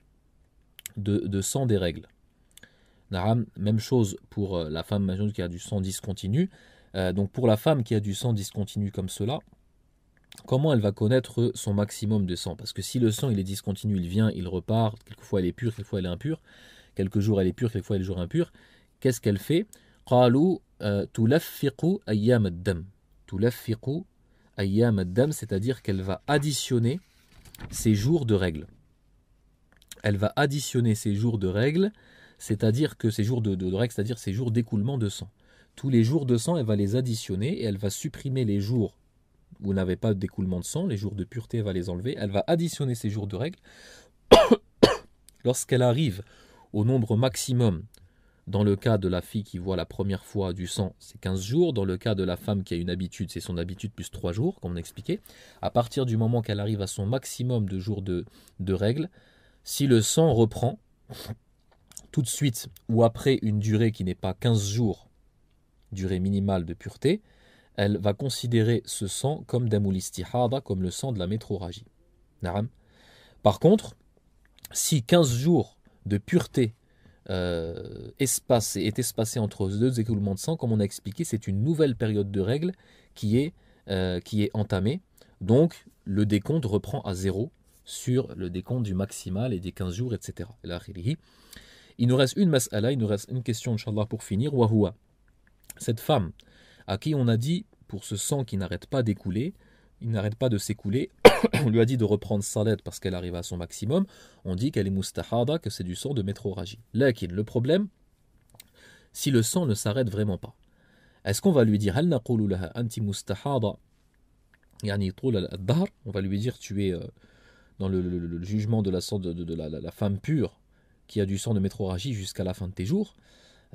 de, sang des règles même chose pour euh, la femme qui a du sang discontinu euh, donc pour la femme qui a du sang discontinu comme cela comment elle va connaître son maximum de sang parce que si le sang il est discontinu il vient il repart quelquefois elle est pure quelquefois elle est impure quelques jours elle est pure quelquefois elle est jour impure qu'est-ce qu'elle fait euh, ayyam dam cest c'est-à-dire qu'elle va additionner ses jours de règles. Elle va additionner ses jours de règles, c'est-à-dire que jours de, c'est-à-dire jours d'écoulement de sang. Tous les jours de sang, elle va les additionner et elle va supprimer les jours où n'avez pas d'écoulement de sang, les jours de pureté, elle va les enlever. Elle va additionner ses jours de règles. Lorsqu'elle arrive au nombre maximum dans le cas de la fille qui voit la première fois du sang, c'est 15 jours. Dans le cas de la femme qui a une habitude, c'est son habitude plus 3 jours, comme on expliquait. À partir du moment qu'elle arrive à son maximum de jours de, de règles, si le sang reprend tout de suite ou après une durée qui n'est pas 15 jours, durée minimale de pureté, elle va considérer ce sang comme d'amulistihada, comme le sang de la métroragie. Par contre, si 15 jours de pureté euh, espace est espacé entre deux écoulements de sang, comme on a expliqué, c'est une nouvelle période de règles qui est, euh, qui est entamée. Donc le décompte reprend à zéro sur le décompte du maximal et des 15 jours, etc. Il nous reste une mas'ala, il nous reste une question, inshallah, pour finir. Wahoua, Cette femme à qui on a dit, pour ce sang qui n'arrête pas d'écouler, il n'arrête pas de s'écouler. on lui a dit de reprendre sa lettre parce qu'elle arrive à son maximum. On dit qu'elle est mustahada, que c'est du sang de métroragie. Lakin, le problème, si le sang ne s'arrête vraiment pas, est-ce qu'on va lui dire anti mustahada On va lui dire tu es euh, dans le, jugement de, la, de, la, femme pure qui a du sang de métroragie jusqu'à la fin de tes jours.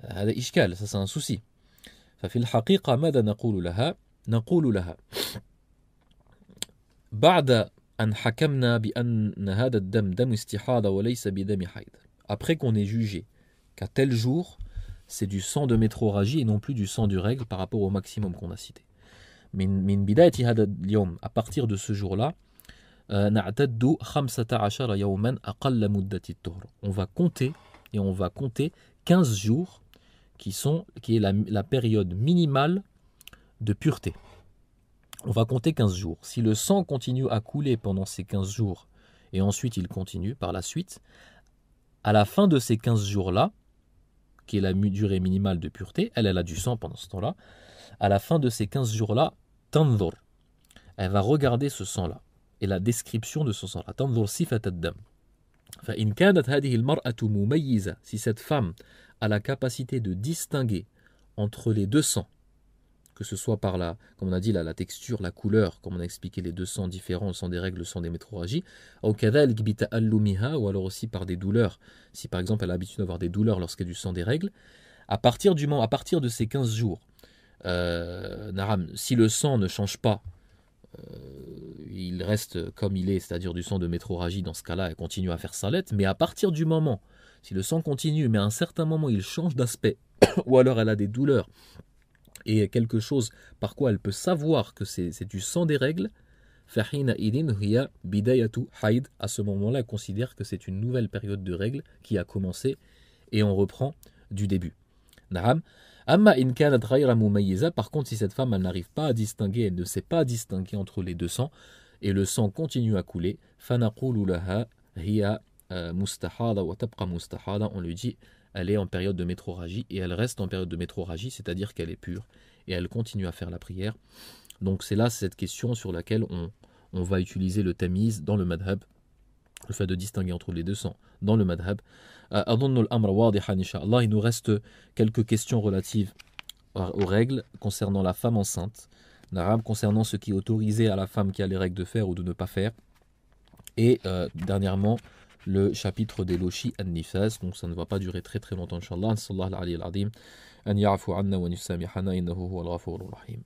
Euh, ça, c'est un souci après qu'on ait jugé qu'à tel jour c'est du sang de métroragie et non plus du sang du règle par rapport au maximum qu'on a cité من à partir de ce jour là euh, on va compter et on va compter 15 jours qui sont qui est la période minimale de pureté on va compter 15 jours. Si le sang continue à couler pendant ces 15 jours, et ensuite il continue par la suite, à la fin de ces 15 jours-là, qui est la durée minimale de pureté, elle, a du sang pendant ce temps-là, à la fin de ces 15 jours-là, elle va regarder ce sang-là, et la description de ce sang-là, sifat ad-dam. Si cette femme a la capacité de distinguer entre les deux sangs, que ce soit par la, comme on a dit, là, la texture, la couleur, comme on a expliqué les deux sangs différents, le sang des règles, le sang des métroragies, ou alors aussi par des douleurs, si par exemple elle a l'habitude d'avoir des douleurs lorsqu'il y a du sang des règles, à partir, du, moment, à partir de ces 15 jours, euh, Naram, si le sang ne change pas, euh, il reste comme il est, c'est-à-dire du sang de métroragie, dans ce cas-là, elle continue à faire sa lettre, mais à partir du moment, si le sang continue, mais à un certain moment il change d'aspect, ou alors elle a des douleurs, et quelque chose par quoi elle peut savoir que c'est du sang des règles, Fahina idin bidayatu À ce moment-là, considère que c'est une nouvelle période de règles qui a commencé et on reprend du début. Par contre, si cette femme, elle n'arrive pas à distinguer, elle ne sait pas distinguer entre les deux sangs et le sang continue à couler, euh, mustahada mustahada. On lui dit elle est en période de métroragie et elle reste en période de métroragie, c'est-à-dire qu'elle est pure et elle continue à faire la prière. Donc c'est là cette question sur laquelle on, va utiliser le tamiz dans le madhab, le fait de distinguer entre les deux sens dans le madhab. Euh, Il nous reste quelques questions relatives aux règles concernant la femme enceinte, concernant ce qui est autorisé à la femme qui a les règles de faire ou de ne pas faire, et euh, dernièrement le chapitre des Loshi An-Nifas. Donc ça ne va pas durer très très longtemps, Inch'Allah. Sallallahu alayhi wa sallam. An ya'afu anna wa nifsamihana innahu huwa al rahim.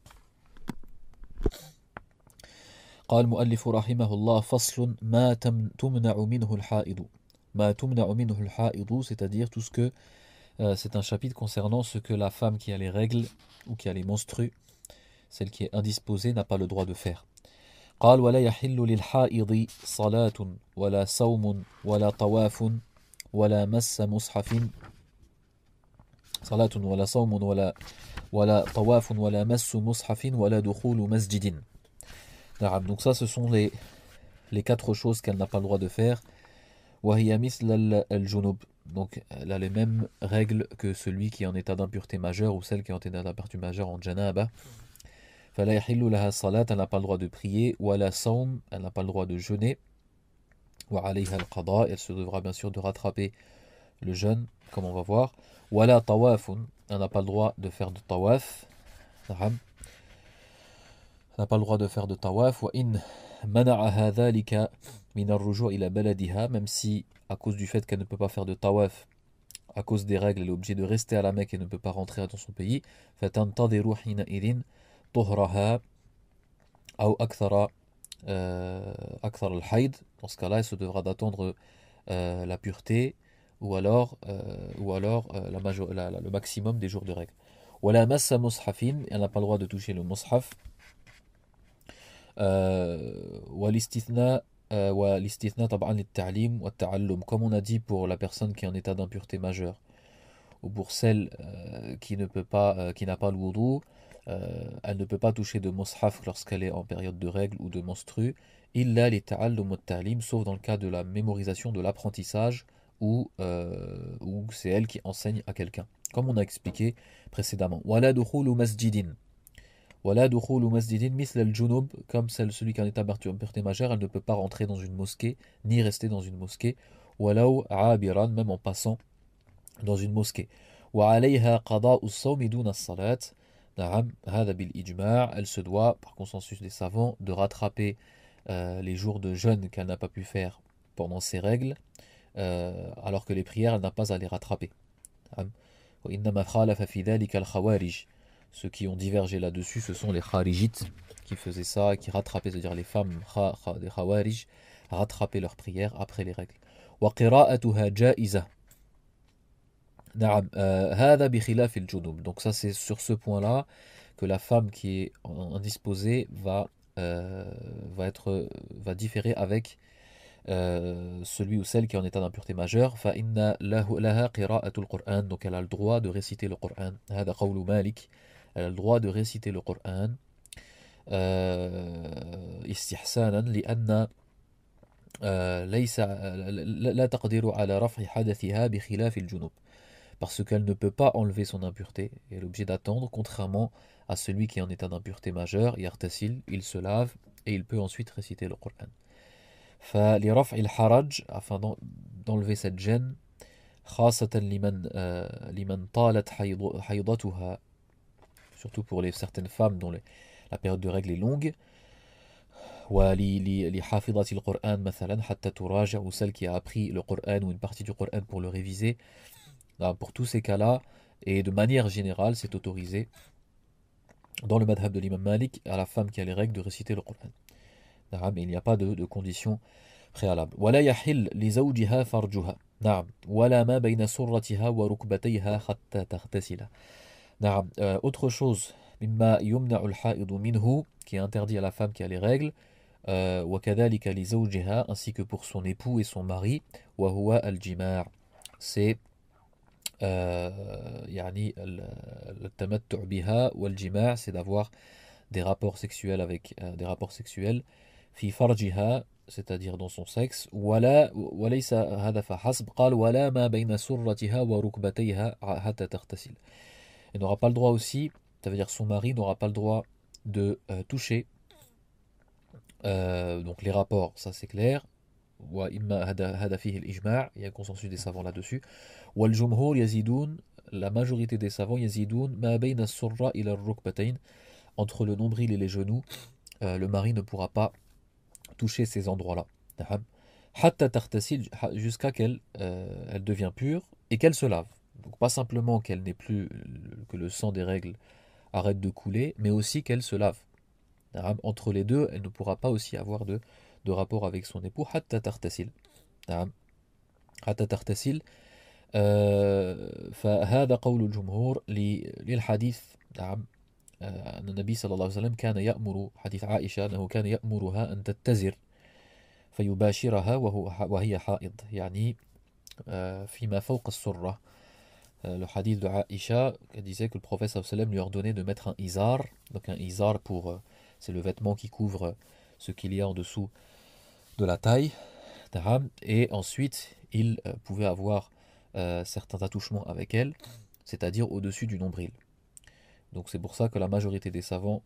قال المؤلف رحمه الله فصل ما تمنع منه الحائض ما تمنع منه الحائض c'est-à-dire tout ce que euh, c'est un chapitre concernant ce que la femme qui a les règles ou qui a les menstrues celle qui est indisposée n'a pas le droit de faire قال ولا يحل للحائض صلاة ولا صوم ولا طواف ولا مس مصحف صلاة ولا صوم ولا ولا طواف ولا مس مصحف ولا دخول مسجد نعم donc ça ce sont les les quatre choses qu'elle n'a pas le droit de faire وهي مثل الجنوب donc elle a les mêmes règles que celui qui est en état d'impureté majeure ou celle qui est en état d'impureté majeure en janaba elle n'a pas le droit de prier. Ou la elle n'a pas le droit de jeûner. Ou alayha al elle se devra bien sûr de rattraper le jeûne, comme on va voir. Ou la elle n'a pas le droit de faire de tawaf. Elle n'a pas le droit de faire de tawaf. Ou in ila même si à cause du fait qu'elle ne peut pas faire de tawaf, à cause des règles, elle est obligée de rester à la Mecque et ne peut pas rentrer dans son pays. طهرها أو أكثر أكثر الحيض dans ce cas-là il se devra d'attendre euh، la pureté ou alors, euh، ou alors euh، la major, le maximum des jours de règles ولا مس مصحف elle n'a pas le droit de toucher le مصحف والاستثناء والاستثناء طبعا للتعليم والتعلم comme on a dit pour la personne qui est en état d'impureté majeure ou pour celle qui ne peut pas qui n'a pas le wudu euh, elle ne peut pas toucher de moshaf lorsqu'elle est en période de règles ou de menstrues, illa li ta'allum talim sauf dans le cas de la mémorisation de l'apprentissage ou euh, c'est elle qui enseigne à quelqu'un, comme on a expliqué précédemment. Wala dukhulu masjidin. Wala dukhulu masjidin misl al-junub, comme celle, celui qui en est pureté majeure, elle ne peut pas rentrer dans une mosquée, ni rester dans une mosquée. ou abiran, même en passant dans une mosquée. Wa alayha qada'u as-sawmi salat elle se doit, par consensus des savants, de rattraper euh, les jours de jeûne qu'elle n'a pas pu faire pendant ses règles, euh, alors que les prières, elle n'a pas à les rattraper. Hein. Ceux qui ont divergé là-dessus, ce sont les kharijites qui faisaient ça, qui rattrapaient, c'est-à-dire les femmes des khawarij, rattrapaient leurs prières après les règles. Euh, Donc ça c'est sur ce point-là que la femme qui est indisposée va, euh, va, être, va différer avec euh, celui ou celle qui est en état d'impureté majeure. Donc elle a le droit de réciter le Coran. Elle a le droit de réciter le Coran. استحسانا لأن ليس لا تقدر على رفع حدثها بخلاف الجنوب parce qu'elle ne peut pas enlever son impureté, elle est obligée d'attendre, contrairement à celui qui est en état d'impureté majeure, il se lave et il peut ensuite réciter le Coran. فلرفع الحرج afin d'enlever cette gêne خاصة لمن لمن surtout pour les certaines femmes dont la période de règle est longue مثلا حتى ou celle qui a appris le Coran ou une partie du Coran pour le réviser pour tous ces cas-là, et de manière générale, c'est autorisé dans le madhab de l'imam Malik à la femme qui a les règles de réciter le Qur'an. Mais il n'y a pas de, condition préalable. Euh, autre chose qui est interdit à la femme qui a les règles euh, ainsi que pour son époux et son mari al jimar, c'est يعني التمتع بها والجماع c'est d'avoir des rapports sexuels avec euh, des rapports sexuels fi farjiha c'est-à-dire dans son sexe ولا elle n'aura pas le droit aussi ça veut dire son mari n'aura pas le droit de euh, toucher euh, donc les rapports ça c'est clair il y a un consensus des savants là-dessus la majorité des savants entre le nombril et les genoux euh, le mari ne pourra pas toucher ces endroits là jusqu'à qu'elle euh, elle devient pure et qu'elle se lave donc pas simplement qu'elle n'est plus euh, que le sang des règles arrête de couler mais aussi qu'elle se lave entre les deux elle ne pourra pas aussi avoir de de rapport avec son époux, hatta tartasil. حتى تغتسل فهذا قول الجمهور للحديث نعم أن النبي صلى الله عليه وسلم كان يأمر حديث عائشة أنه كان يأمرها أن تتزر فيباشرها وهو وهي حائض يعني فيما فوق السرة le hadith de Aisha disait que le prophète sallam lui ordonnait de mettre un izar donc un izar pour c'est le vêtement qui couvre ce qu'il y a en dessous euh, de la taille et ensuite il euh, pouvait avoir euh, certains attouchements avec elle, c'est-à-dire au-dessus du nombril. Donc c'est pour ça que la majorité des savants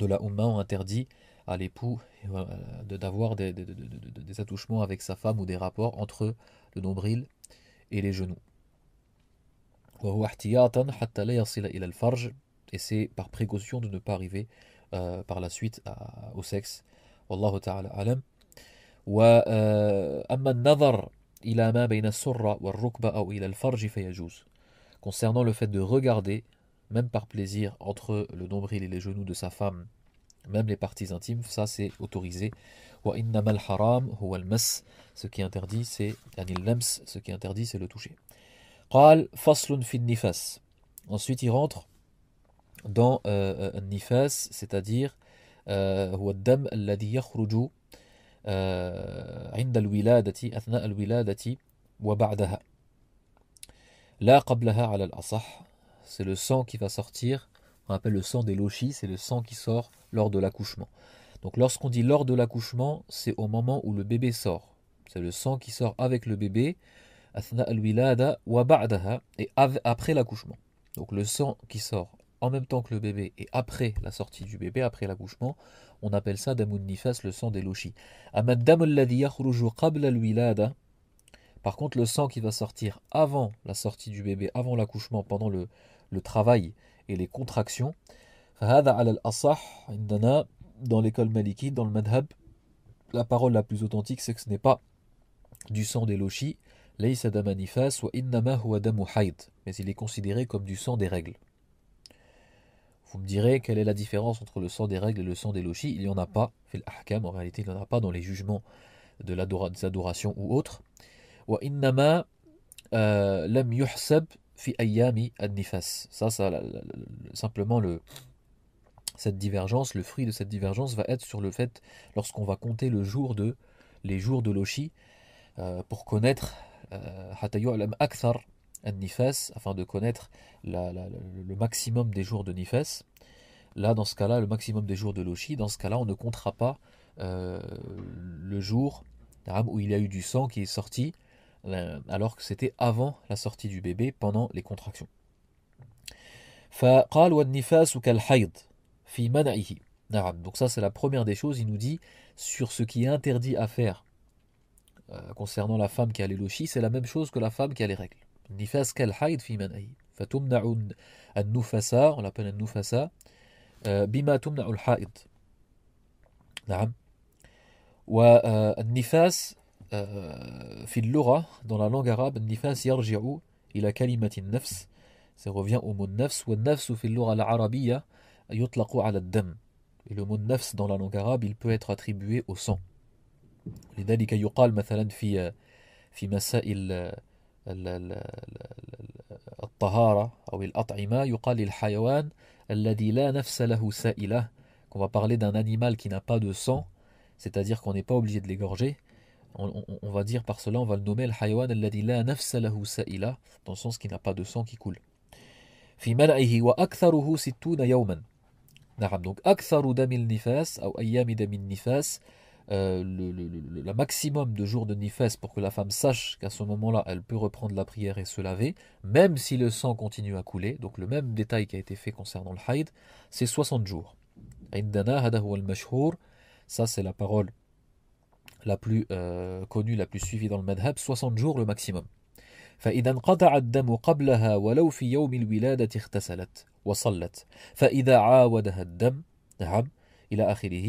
de la Ummah ont interdit à l'époux euh, d'avoir des, des, attouchements avec sa femme ou des rapports entre le nombril et les genoux. Et c'est par précaution de ne pas arriver par la suite au sexe. Wallahu ta'ala alam. وأما النظر إلى ما بين السرة والركبة أو إلى الفرج فيجوز concernant le fait de regarder même par plaisir entre le nombril et les genoux de sa femme même les parties intimes ça c'est autorisé وإنما الحرام هو المس ce qui est interdit c'est le اللمس ce qui est interdit c'est le toucher قال فصل في النفاس ensuite il rentre dans euh, euh nifas c'est-à-dire هو الدم الذي يخرج c'est le sang qui va sortir on appelle le sang des lochis c'est le sang qui sort lors de l'accouchement donc lorsqu'on dit lors de l'accouchement c'est au moment où le bébé sort c'est le sang qui sort avec le bébé et après l'accouchement donc le sang qui sort en même temps que le bébé et après la sortie du bébé, après l'accouchement, on appelle ça damun nifas, le sang des lochis. Par contre, le sang qui va sortir avant la sortie du bébé, avant l'accouchement, pendant le, le, travail et les contractions, dans l'école maliki, dans le madhab, la parole la plus authentique, c'est que ce n'est pas du sang des lochis, mais il est considéré comme du sang des règles. Vous me direz quelle est la différence entre le sang des règles et le sang des lochis Il n'y en a pas. En réalité, il n'y en a pas dans les jugements de l'adoration ou autres. Euh, ça, ça simplement le, cette divergence, le fruit de cette divergence va être sur le fait lorsqu'on va compter le jour de les jours de loshi, euh, pour connaître euh, afin de connaître le maximum des jours de Nifes. Là, dans ce cas-là, le maximum des jours de Loshi, dans ce cas-là, on ne comptera pas euh, le jour où il y a eu du sang qui est sorti, euh, alors que c'était avant la sortie du bébé, pendant les contractions. Donc ça c'est la première des choses, il nous dit sur ce qui est interdit à faire euh, concernant la femme qui a les Loshi, c'est la même chose que la femme qui a les règles. النفاس كالحيض في أي فتمنع النفساء on l'appelle النفساء آه، بما تمنع الحائض نعم والنفاس آه، آه، في اللغة dans la langue arabe النفاس يرجع إلى كلمة النفس ça revient au mot والنفس في اللغة العربية يطلق على الدم et le mot nafs dans la langue arabe il peut être attribué au sang لذلك يقال مثلا في في مسائل الطهارة أو الأطعمة يقال للحيوان الذي لا نفس له سائلة qu'on va parler d'un animal qui n'a pas de sang c'est-à-dire qu'on n'est pas obligé de l'égorger on, on, on, va dire par cela on va le nommer le الحيوان الذي لا نفس له سائلة dans le sens qu'il n'a pas de sang qui coule في منعه وأكثره ستون يوما نعم donc أكثر دم النفاس أو أيام دم النفاس Euh, le, maximum de jours de nifès pour que la femme sache qu'à ce moment-là, elle peut reprendre la prière et se laver, même si le sang continue à couler. Donc le même détail qui a été fait concernant le haïd, c'est 60 jours. Ça, c'est la parole la plus euh, connue, la plus suivie dans le madhab, 60 jours le maximum.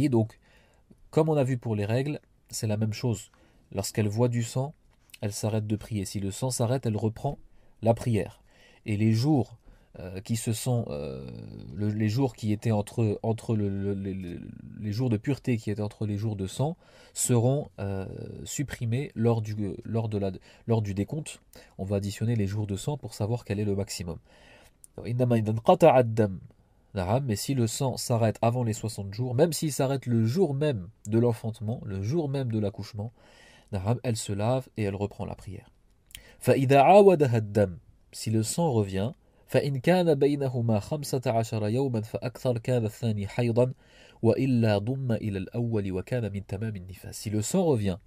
donc comme on a vu pour les règles, c'est la même chose. Lorsqu'elle voit du sang, elle s'arrête de prier. Si le sang s'arrête, elle reprend la prière. Et les jours euh, qui se sont euh, les jours qui étaient entre entre les, jours de pureté qui étaient entre les jours de sang seront euh, supprimés lors du lors de la lors du décompte. On va additionner les jours de sang pour savoir quel est le maximum mais si le sang s'arrête avant les 60 jours, même s'il s'arrête le jour même de l'enfantement, le jour même de l'accouchement, elle se lave et elle reprend la prière. Si le sang revient, si le sang revient,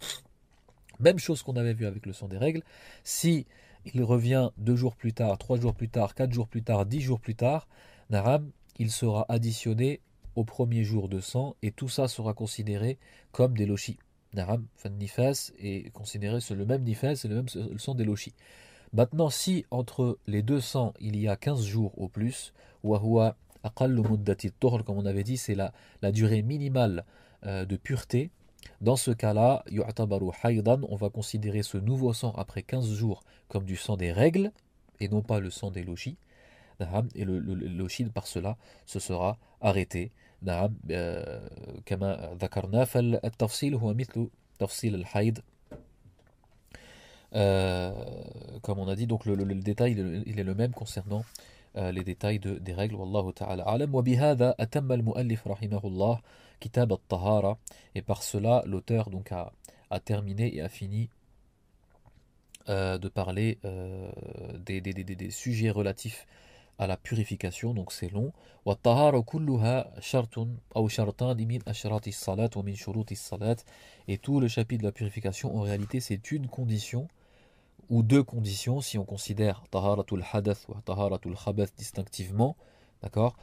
même chose qu'on avait vu avec le sang des règles, si il revient deux jours plus tard, trois jours plus tard, quatre jours plus tard, dix jours plus tard, Naram, il sera additionné au premier jour de sang et tout ça sera considéré comme des lochis. Naram, est considéré le même nifas, et le même sang des lochis. Maintenant, si entre les deux sangs il y a 15 jours au plus, wahua aqallu comme on avait dit, c'est la, la durée minimale euh, de pureté, dans ce cas-là, yu'tabaru haydan, on va considérer ce nouveau sang après 15 jours comme du sang des règles et non pas le sang des logis et le, le, le shield par cela se sera arrêté نعم كما ذكرنا فالتفصيل هو مثل تفصيل الحيض euh, comme on a dit, donc le, le, le détail il est le même concernant euh, les détails de, des règles. Wallahu ta'ala alam. وبهذا أتم المؤلف Allah kitab al tahara et par cela l'auteur donc a, a terminé et a fini euh, de parler euh, des, des, des, des, sujets relatifs à la purification, donc c'est long. Et tout le chapitre de la purification, en réalité, c'est une condition ou deux conditions si on considère taharatul hadath ou taharatul khabath distinctivement, d'accord,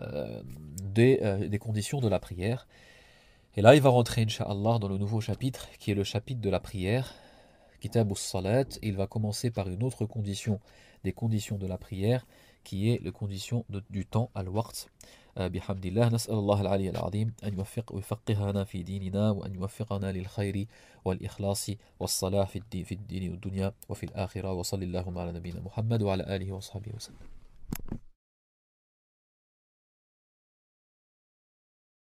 euh, euh, des, conditions de la prière. Et là, il va rentrer, Inch'Allah, dans le nouveau chapitre, qui est le chapitre de la prière, kitab salat. Il va commencer par une autre condition, des conditions de la prière, qui est les conditions de, du temps al-waqt بحمد الله نسأل الله العلي العظيم أن يوفق ويفقهنا في ديننا وأن يوفقنا للخير والإخلاص والصلاح في الدين, في الدين والدنيا وفي الآخرة وصلى اللهم على نبينا محمد وعلى آله وصحبه وسلم